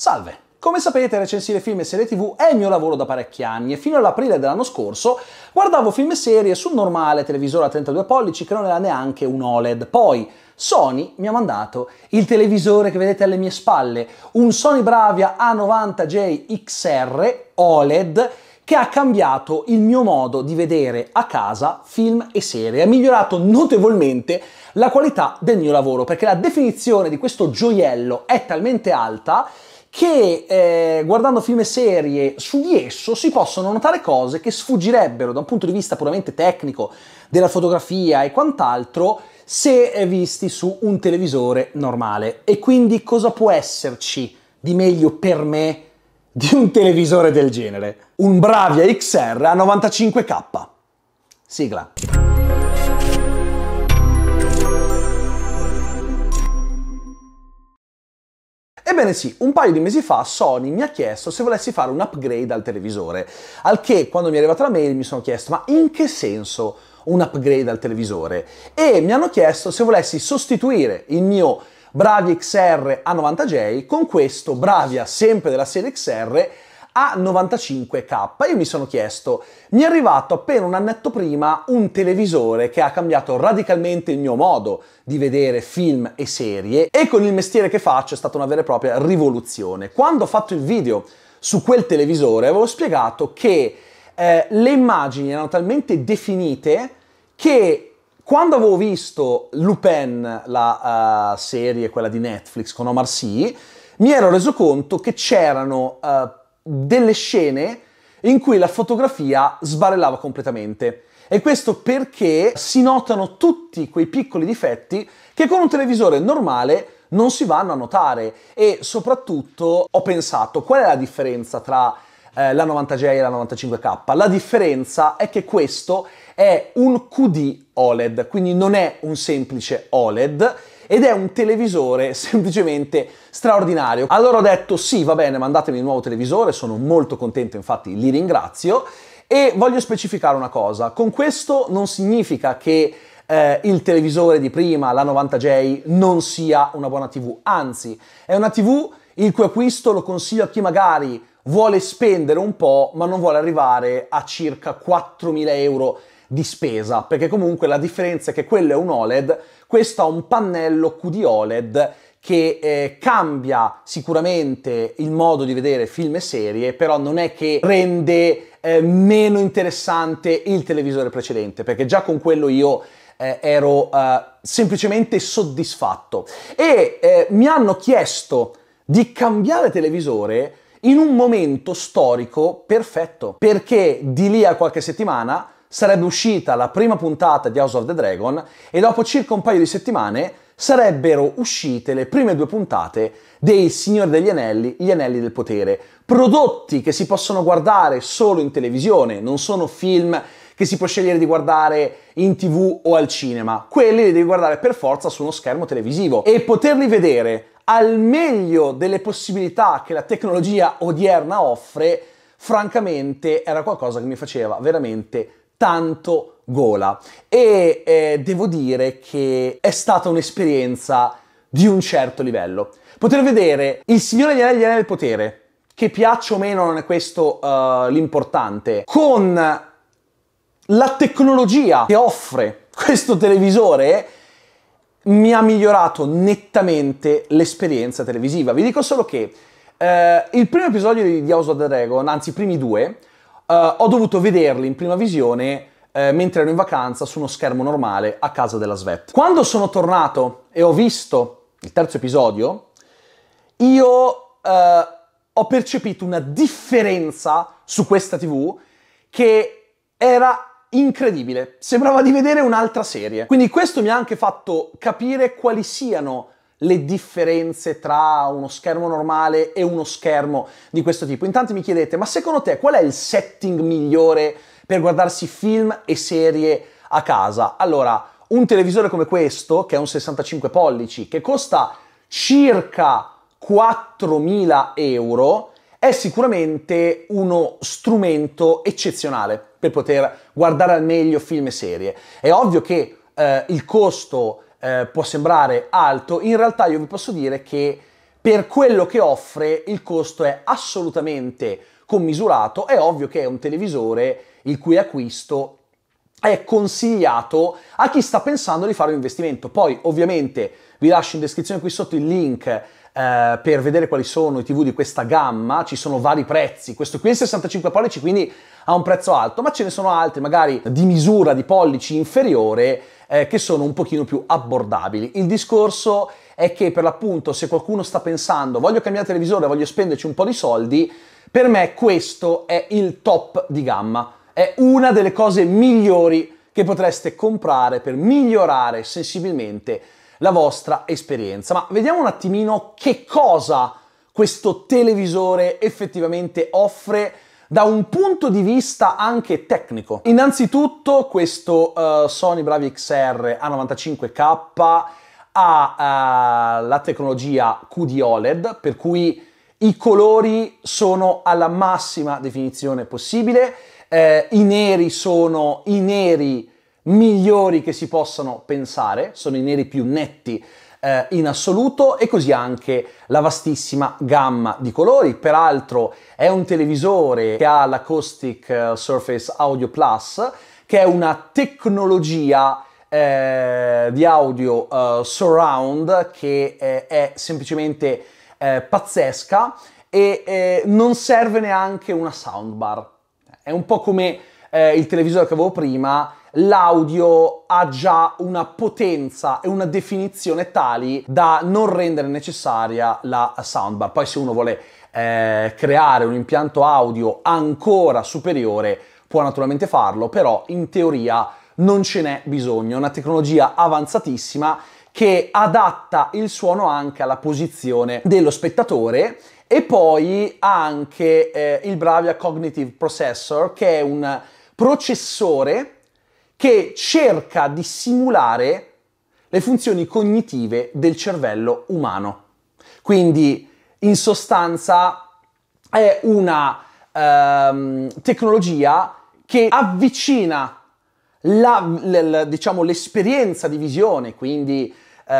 Salve! Come sapete recensire film e serie tv è il mio lavoro da parecchi anni e fino all'aprile dell'anno scorso guardavo film e serie su un normale televisore a 32 pollici che non era neanche un OLED. Poi Sony mi ha mandato il televisore che vedete alle mie spalle, un Sony Bravia A90J XR OLED che ha cambiato il mio modo di vedere a casa film e serie, ha migliorato notevolmente la qualità del mio lavoro perché la definizione di questo gioiello è talmente alta che eh, guardando film e serie su di esso si possono notare cose che sfuggirebbero da un punto di vista puramente tecnico della fotografia e quant'altro se visti su un televisore normale. E quindi cosa può esserci di meglio per me di un televisore del genere? Un Bravia XR a 95k. Sigla. Ebbene sì, un paio di mesi fa Sony mi ha chiesto se volessi fare un upgrade al televisore, al che quando mi è arrivata la mail mi sono chiesto ma in che senso un upgrade al televisore? E mi hanno chiesto se volessi sostituire il mio Bravia XR A90J con questo Bravia sempre della serie XR a 95k. Io mi sono chiesto, mi è arrivato appena un annetto prima un televisore che ha cambiato radicalmente il mio modo di vedere film e serie e con il mestiere che faccio è stata una vera e propria rivoluzione. Quando ho fatto il video su quel televisore avevo spiegato che eh, le immagini erano talmente definite che quando avevo visto Lupin, la uh, serie, quella di Netflix con Omar Sy, mi ero reso conto che c'erano uh, delle scene in cui la fotografia sbarellava completamente. E questo perché si notano tutti quei piccoli difetti che con un televisore normale non si vanno a notare. E soprattutto ho pensato qual è la differenza tra eh, la 90J e la 95K? La differenza è che questo è un QD OLED, quindi non è un semplice OLED ed è un televisore semplicemente straordinario. Allora ho detto sì, va bene, mandatemi il nuovo televisore, sono molto contento, infatti li ringrazio e voglio specificare una cosa, con questo non significa che eh, il televisore di prima, la 90J, non sia una buona TV, anzi è una TV il cui acquisto lo consiglio a chi magari vuole spendere un po' ma non vuole arrivare a circa 4.000 euro di spesa, perché comunque la differenza è che quello è un OLED, questo ha un pannello QD OLED che eh, cambia sicuramente il modo di vedere film e serie, però non è che rende eh, meno interessante il televisore precedente, perché già con quello io eh, ero eh, semplicemente soddisfatto. E eh, mi hanno chiesto di cambiare televisore in un momento storico perfetto, perché di lì a qualche settimana sarebbe uscita la prima puntata di House of the Dragon e dopo circa un paio di settimane sarebbero uscite le prime due puntate dei Signori degli Anelli, gli Anelli del Potere, prodotti che si possono guardare solo in televisione, non sono film che si può scegliere di guardare in tv o al cinema, quelli li devi guardare per forza su uno schermo televisivo e poterli vedere al meglio delle possibilità che la tecnologia odierna offre, francamente era qualcosa che mi faceva veramente tanto gola e eh, devo dire che è stata un'esperienza di un certo livello. Poter vedere Il Signore degli Anelli del Potere, che piaccia o meno non è questo uh, l'importante, con la tecnologia che offre questo televisore mi ha migliorato nettamente l'esperienza televisiva. Vi dico solo che eh, il primo episodio di House of the Dragon, anzi i primi due, eh, ho dovuto vederli in prima visione eh, mentre ero in vacanza su uno schermo normale a casa della Svet. Quando sono tornato e ho visto il terzo episodio, io uh, ho percepito una differenza su questa TV che era incredibile. Sembrava di vedere un'altra serie. Quindi questo mi ha anche fatto capire quali siano le differenze tra uno schermo normale e uno schermo di questo tipo. Intanto mi chiedete, ma secondo te qual è il setting migliore per guardarsi film e serie a casa? Allora, un televisore come questo, che è un 65 pollici, che costa circa 4.000 euro, è sicuramente uno strumento eccezionale per poter guardare al meglio film e serie. È ovvio che eh, il costo eh, può sembrare alto, in realtà io vi posso dire che per quello che offre il costo è assolutamente commisurato, è ovvio che è un televisore il cui acquisto è consigliato a chi sta pensando di fare un investimento. Poi ovviamente vi lascio in descrizione qui sotto il link eh, per vedere quali sono i TV di questa gamma, ci sono vari prezzi, questo qui è 65 pollici quindi ha un prezzo alto, ma ce ne sono altri magari di misura di pollici inferiore eh, che sono un pochino più abbordabili. Il discorso è che per l'appunto se qualcuno sta pensando voglio cambiare televisore, voglio spenderci un po' di soldi, per me questo è il top di gamma, è una delle cose migliori che potreste comprare per migliorare sensibilmente la vostra esperienza. Ma vediamo un attimino che cosa questo televisore effettivamente offre da un punto di vista anche tecnico. Innanzitutto questo uh, Sony Bravi XR A95K ha uh, la tecnologia QD OLED, per cui i colori sono alla massima definizione possibile, eh, i neri sono i neri migliori che si possano pensare, sono i neri più netti eh, in assoluto e così anche la vastissima gamma di colori. Peraltro è un televisore che ha l'Acoustic eh, Surface Audio Plus, che è una tecnologia eh, di audio eh, surround che eh, è semplicemente eh, pazzesca e non serve neanche una soundbar. È un po' come eh, il televisore che avevo prima l'audio ha già una potenza e una definizione tali da non rendere necessaria la soundbar. Poi se uno vuole eh, creare un impianto audio ancora superiore può naturalmente farlo, però in teoria non ce n'è bisogno. È una tecnologia avanzatissima che adatta il suono anche alla posizione dello spettatore e poi ha anche eh, il Bravia Cognitive Processor che è un processore che cerca di simulare le funzioni cognitive del cervello umano. Quindi, in sostanza, è una ehm, tecnologia che avvicina la, l, diciamo, l'esperienza di visione, quindi eh,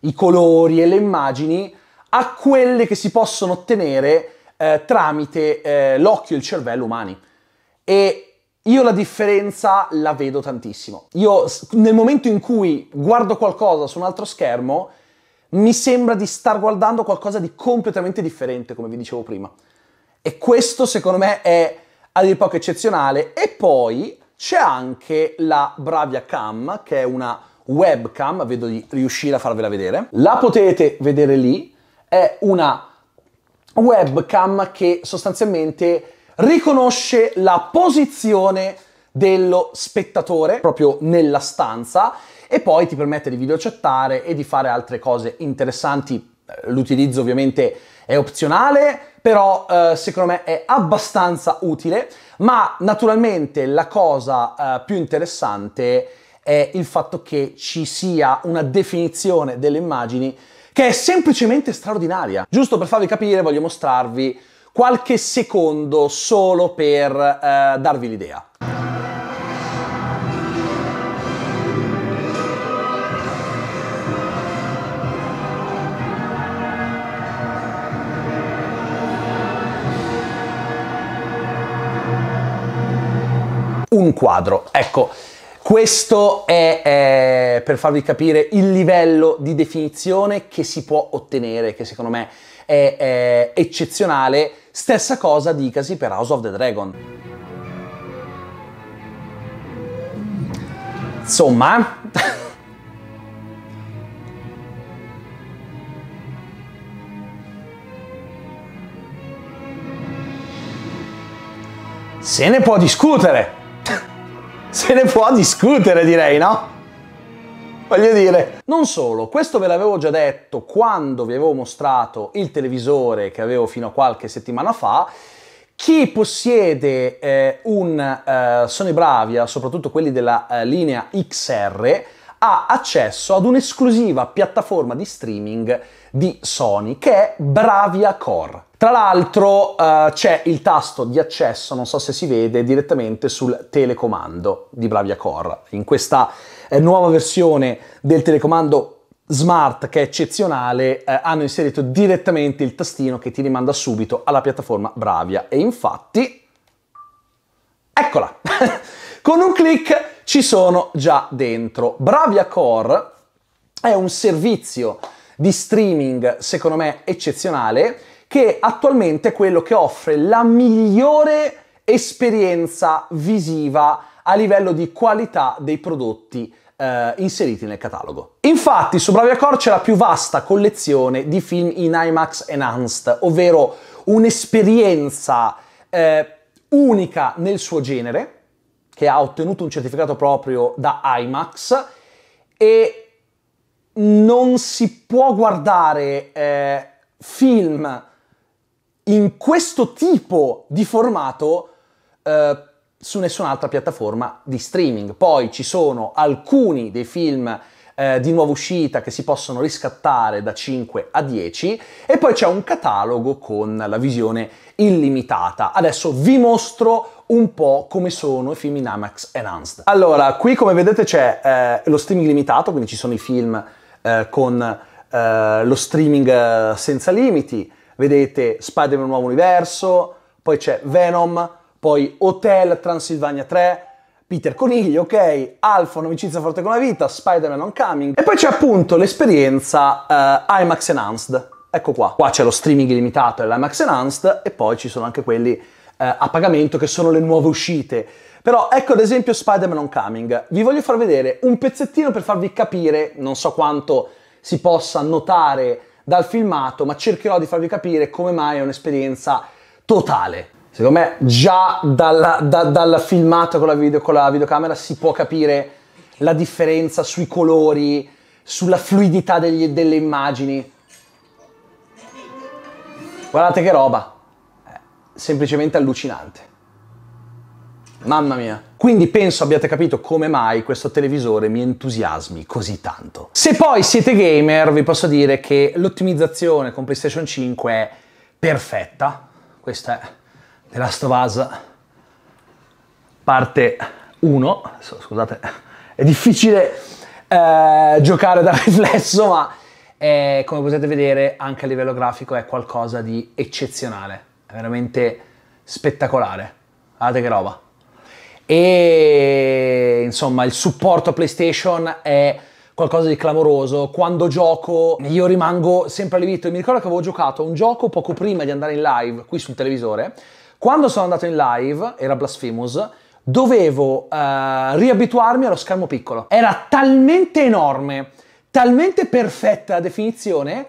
i colori e le immagini, a quelle che si possono ottenere eh, tramite eh, l'occhio e il cervello umani. E io la differenza la vedo tantissimo. Io nel momento in cui guardo qualcosa su un altro schermo, mi sembra di star guardando qualcosa di completamente differente, come vi dicevo prima. E questo secondo me è a dir poco eccezionale. E poi c'è anche la Bravia Cam, che è una webcam, vedo di riuscire a farvela vedere. La potete vedere lì, è una webcam che sostanzialmente riconosce la posizione dello spettatore proprio nella stanza e poi ti permette di videochattare e di fare altre cose interessanti. Eh, l'utilizzo ovviamente è opzionale, però eh, secondo me è abbastanza utile, ma naturalmente la cosa eh, più interessante è il fatto che ci sia una definizione delle immagini che è semplicemente straordinaria. Giusto per farvi capire voglio mostrarvi qualche secondo solo per eh, darvi l'idea. Un quadro, ecco. Questo è, eh, per farvi capire, il livello di definizione che si può ottenere, che secondo me è, è eh, eccezionale Stessa cosa dicasi per House of the Dragon. Insomma... Se ne può discutere! Se ne può discutere direi, no? voglio dire. Non solo, questo ve l'avevo già detto quando vi avevo mostrato il televisore che avevo fino a qualche settimana fa. Chi possiede eh, un eh, Sony Bravia, soprattutto quelli della eh, linea XR, ha accesso ad un'esclusiva piattaforma di streaming di Sony, che è Bravia Core. Tra l'altro eh, c'è il tasto di accesso, non so se si vede, direttamente sul telecomando di Bravia Core. In questa eh, nuova versione del telecomando smart che è eccezionale, eh, hanno inserito direttamente il tastino che ti rimanda subito alla piattaforma Bravia. E infatti, eccola! Con un clic ci sono già dentro. Bravia Core è un servizio di streaming, secondo me, eccezionale, che attualmente è quello che offre la migliore esperienza visiva a livello di qualità dei prodotti eh, inseriti nel catalogo. Infatti su Bravia BraviaCore c'è la più vasta collezione di film in IMAX Enhanced, ovvero un'esperienza eh, unica nel suo genere, che ha ottenuto un certificato proprio da IMAX, e non si può guardare eh, film in questo tipo di formato eh, su nessun'altra piattaforma di streaming. Poi ci sono alcuni dei film eh, di nuova uscita che si possono riscattare da 5 a 10 e poi c'è un catalogo con la visione illimitata. Adesso vi mostro un po' come sono i film in IMAX Enhanced. Allora, qui come vedete c'è eh, lo streaming limitato, quindi ci sono i film eh, con eh, lo streaming eh, senza limiti, vedete Spider-Man Nuovo Universo, poi c'è Venom, poi Hotel Transylvania 3, Peter Coniglio, ok, Alfa, un'amicizia forte con la vita, Spider-Man Oncoming e poi c'è appunto l'esperienza eh, IMAX Enhanced, ecco qua, qua c'è lo streaming limitato e l'IMAX Enhanced e poi ci sono anche quelli eh, a pagamento che sono le nuove uscite. Però ecco ad esempio Spider-Man Oncoming. Vi voglio far vedere un pezzettino per farvi capire, non so quanto si possa notare dal filmato, ma cercherò di farvi capire come mai è un'esperienza totale. Secondo me già dalla, da, dal filmato con la, video, con la videocamera si può capire la differenza sui colori, sulla fluidità degli, delle immagini. Guardate che roba, semplicemente allucinante. Mamma mia. Quindi penso abbiate capito come mai questo televisore mi entusiasmi così tanto. Se poi siete gamer vi posso dire che l'ottimizzazione con PlayStation 5 è perfetta. Questa è The Last of Us parte 1. Scusate, è difficile eh, giocare da riflesso ma è, eh, come potete vedere anche a livello grafico è qualcosa di eccezionale. È veramente spettacolare. Guardate che roba e insomma il supporto a PlayStation è qualcosa di clamoroso. Quando gioco io rimango sempre allibito. Mi ricordo che avevo giocato a un gioco poco prima di andare in live qui sul televisore. Quando sono andato in live, era Blasphemous, dovevo eh, riabituarmi allo schermo piccolo. Era talmente enorme, talmente perfetta la definizione,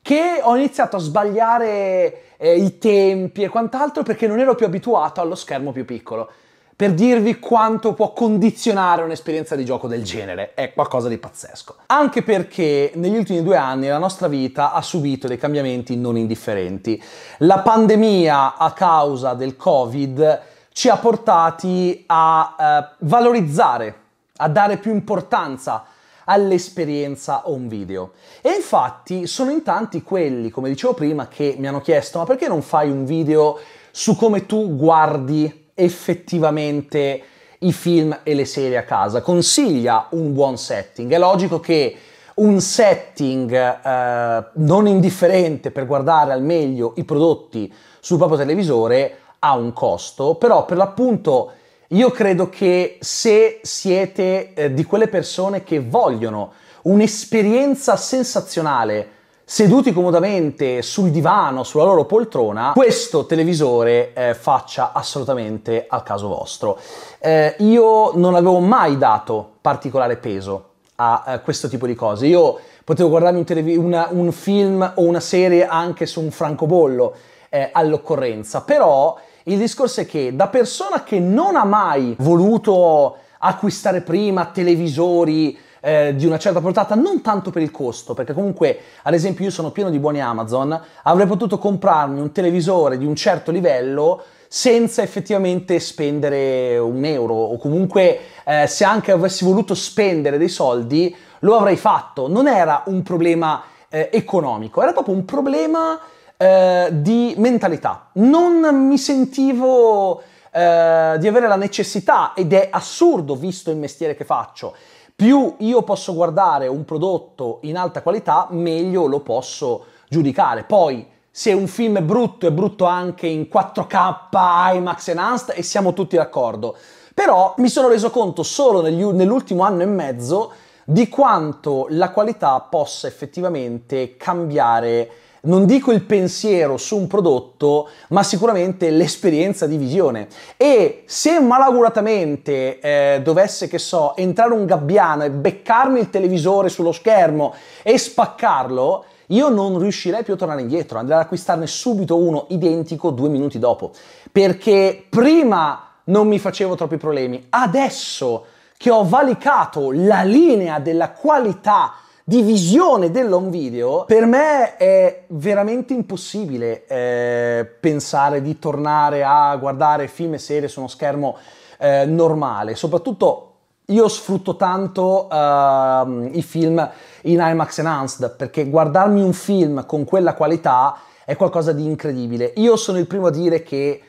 che ho iniziato a sbagliare eh, i tempi e quant'altro perché non ero più abituato allo schermo più piccolo per dirvi quanto può condizionare un'esperienza di gioco del genere. È qualcosa di pazzesco. Anche perché negli ultimi due anni la nostra vita ha subito dei cambiamenti non indifferenti. La pandemia a causa del Covid ci ha portati a eh, valorizzare, a dare più importanza all'esperienza home video. E infatti sono in tanti quelli, come dicevo prima, che mi hanno chiesto ma perché non fai un video su come tu guardi effettivamente i film e le serie a casa. Consiglia un buon setting. È logico che un setting eh, non indifferente per guardare al meglio i prodotti sul proprio televisore ha un costo, però per l'appunto io credo che se siete eh, di quelle persone che vogliono un'esperienza sensazionale seduti comodamente sul divano, sulla loro poltrona, questo televisore eh, faccia assolutamente al caso vostro. Eh, io non avevo mai dato particolare peso a, a eh, questo tipo di cose. Io potevo guardarmi un, televi- una, un film o una serie anche su un francobollo eh, all'occorrenza, però il discorso è che da persona che non ha mai voluto acquistare prima televisori, eh, di una certa portata, non tanto per il costo, perché comunque, ad esempio, io sono pieno di buoni Amazon, avrei potuto comprarmi un televisore di un certo livello senza effettivamente spendere un euro o comunque eh, se anche avessi voluto spendere dei soldi lo avrei fatto. Non era un problema eh, economico, era proprio un problema eh, di mentalità. Non mi sentivo eh, di avere la necessità ed è assurdo visto il mestiere che faccio più io posso guardare un prodotto in alta qualità, meglio lo posso giudicare. Poi, se un film è brutto, è brutto anche in 4K, IMAX Enhanced e siamo tutti d'accordo. Però mi sono reso conto solo negli, nell'ultimo anno e mezzo di quanto la qualità possa effettivamente cambiare non dico il pensiero su un prodotto, ma sicuramente l'esperienza di visione. E se malauguratamente eh, dovesse, che so, entrare un gabbiano e beccarmi il televisore sullo schermo e spaccarlo, io non riuscirei più a tornare indietro, andrei ad acquistarne subito uno identico due minuti dopo, perché prima non mi facevo troppi problemi, adesso che ho valicato la linea della qualità di visione dell'home video, per me è veramente impossibile eh, pensare di tornare a guardare film e serie su uno schermo eh, normale, soprattutto io sfrutto tanto uh, i film in IMAX Enhanced perché guardarmi un film con quella qualità è qualcosa di incredibile. Io sono il primo a dire che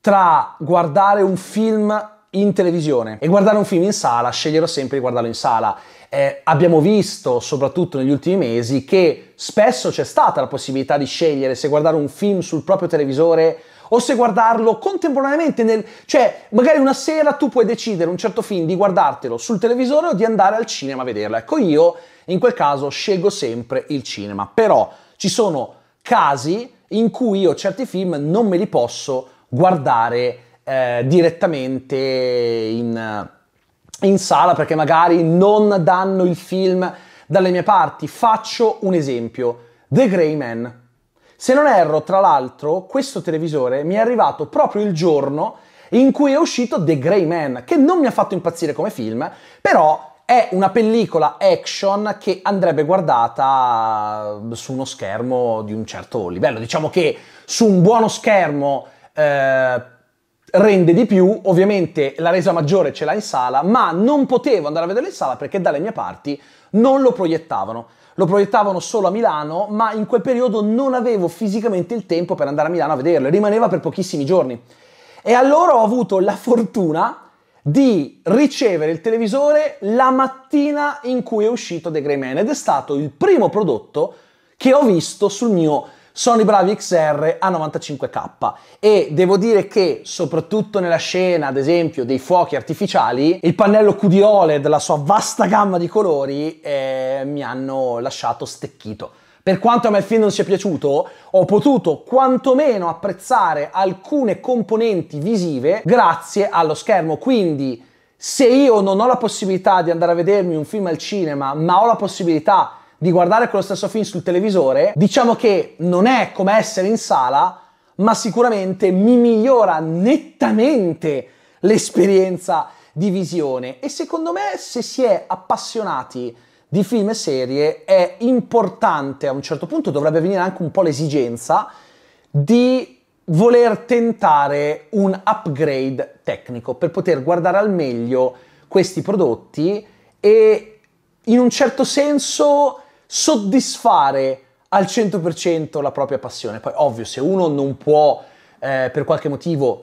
tra guardare un film in televisione e guardare un film in sala, sceglierò sempre di guardarlo in sala. Eh, abbiamo visto, soprattutto negli ultimi mesi, che spesso c'è stata la possibilità di scegliere se guardare un film sul proprio televisore o se guardarlo contemporaneamente, nel, cioè magari una sera tu puoi decidere un certo film di guardartelo sul televisore o di andare al cinema a vederlo. Ecco, io in quel caso scelgo sempre il cinema, però ci sono casi in cui io certi film non me li posso guardare eh, direttamente in, in sala perché magari non danno il film dalle mie parti. Faccio un esempio, The Grey Man. Se non erro, tra l'altro, questo televisore mi è arrivato proprio il giorno in cui è uscito The Grey Man, che non mi ha fatto impazzire come film, però è una pellicola action che andrebbe guardata su uno schermo di un certo livello. Diciamo che su un buono schermo eh, rende di più, ovviamente la resa maggiore ce l'ha in sala, ma non potevo andare a vederlo in sala perché dalle mie parti non lo proiettavano. Lo proiettavano solo a Milano, ma in quel periodo non avevo fisicamente il tempo per andare a Milano a vederlo, rimaneva per pochissimi giorni. E allora ho avuto la fortuna di ricevere il televisore la mattina in cui è uscito The Grey Man ed è stato il primo prodotto che ho visto sul mio sono i bravi XR a 95K e devo dire che soprattutto nella scena ad esempio dei fuochi artificiali il pannello QD OLED, la sua vasta gamma di colori eh, mi hanno lasciato stecchito. Per quanto a me il film non sia piaciuto, ho potuto quantomeno apprezzare alcune componenti visive grazie allo schermo, quindi se io non ho la possibilità di andare a vedermi un film al cinema, ma ho la possibilità di guardare quello stesso film sul televisore, diciamo che non è come essere in sala, ma sicuramente mi migliora nettamente l'esperienza di visione. E secondo me, se si è appassionati di film e serie, è importante a un certo punto, dovrebbe venire anche un po' l'esigenza di voler tentare un upgrade tecnico per poter guardare al meglio questi prodotti e in un certo senso soddisfare al 100% la propria passione. Poi ovvio, se uno non può eh, per qualche motivo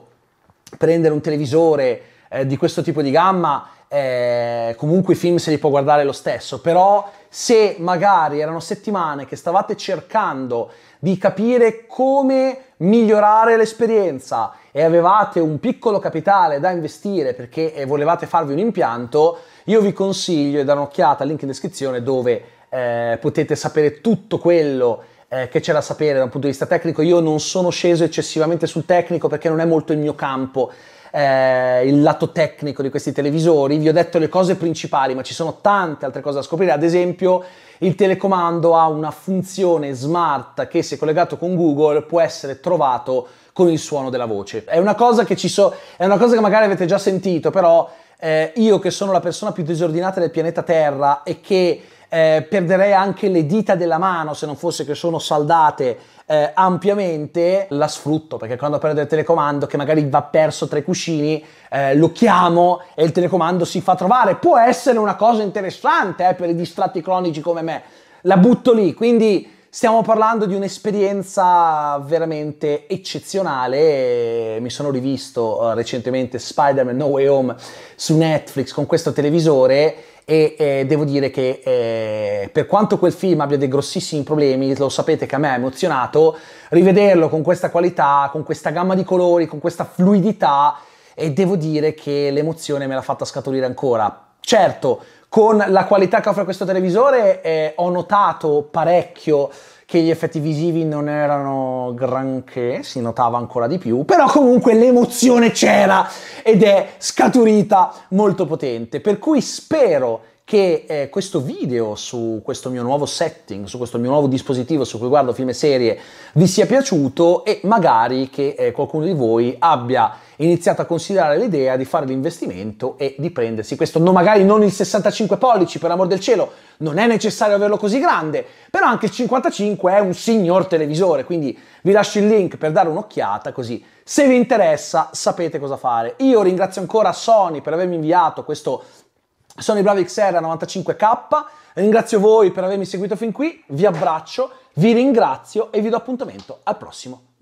prendere un televisore eh, di questo tipo di gamma, eh, comunque i film se li può guardare lo stesso, però se magari erano settimane che stavate cercando di capire come migliorare l'esperienza e avevate un piccolo capitale da investire perché eh, volevate farvi un impianto, io vi consiglio di dare un'occhiata al link in descrizione dove eh, potete sapere tutto quello eh, che c'è da sapere da un punto di vista tecnico. Io non sono sceso eccessivamente sul tecnico perché non è molto il mio campo. Eh, il lato tecnico di questi televisori, vi ho detto le cose principali, ma ci sono tante altre cose da scoprire. Ad esempio, il telecomando ha una funzione smart che, se collegato con Google, può essere trovato con il suono della voce. È una cosa che, so, è una cosa che magari avete già sentito, però eh, io che sono la persona più disordinata del pianeta Terra e che eh, perderei anche le dita della mano se non fosse che sono saldate eh, ampiamente, la sfrutto perché quando perdo il telecomando, che magari va perso tra i cuscini, eh, lo chiamo e il telecomando si fa trovare. Può essere una cosa interessante eh, per i distratti cronici come me. La butto lì, quindi stiamo parlando di un'esperienza veramente eccezionale. Mi sono rivisto eh, recentemente Spider-Man No Way Home su Netflix con questo televisore e eh, devo dire che eh, per quanto quel film abbia dei grossissimi problemi, lo sapete che a me ha emozionato, rivederlo con questa qualità, con questa gamma di colori, con questa fluidità e devo dire che l'emozione me l'ha fatta scaturire ancora. Certo, con la qualità che offre questo televisore eh, ho notato parecchio che gli effetti visivi non erano granché, si notava ancora di più, però comunque l'emozione c'era ed è scaturita molto potente, per cui spero che eh, questo video su questo mio nuovo setting, su questo mio nuovo dispositivo su cui guardo film e serie vi sia piaciuto e magari che eh, qualcuno di voi abbia iniziato a considerare l'idea di fare l'investimento e di prendersi questo, no, magari non il 65 pollici per amor del cielo, non è necessario averlo così grande, però anche il 55 è un signor televisore, quindi vi lascio il link per dare un'occhiata così se vi interessa sapete cosa fare. Io ringrazio ancora Sony per avermi inviato questo sono i Bravi XR 95K, ringrazio voi per avermi seguito fin qui, vi abbraccio, vi ringrazio e vi do appuntamento al prossimo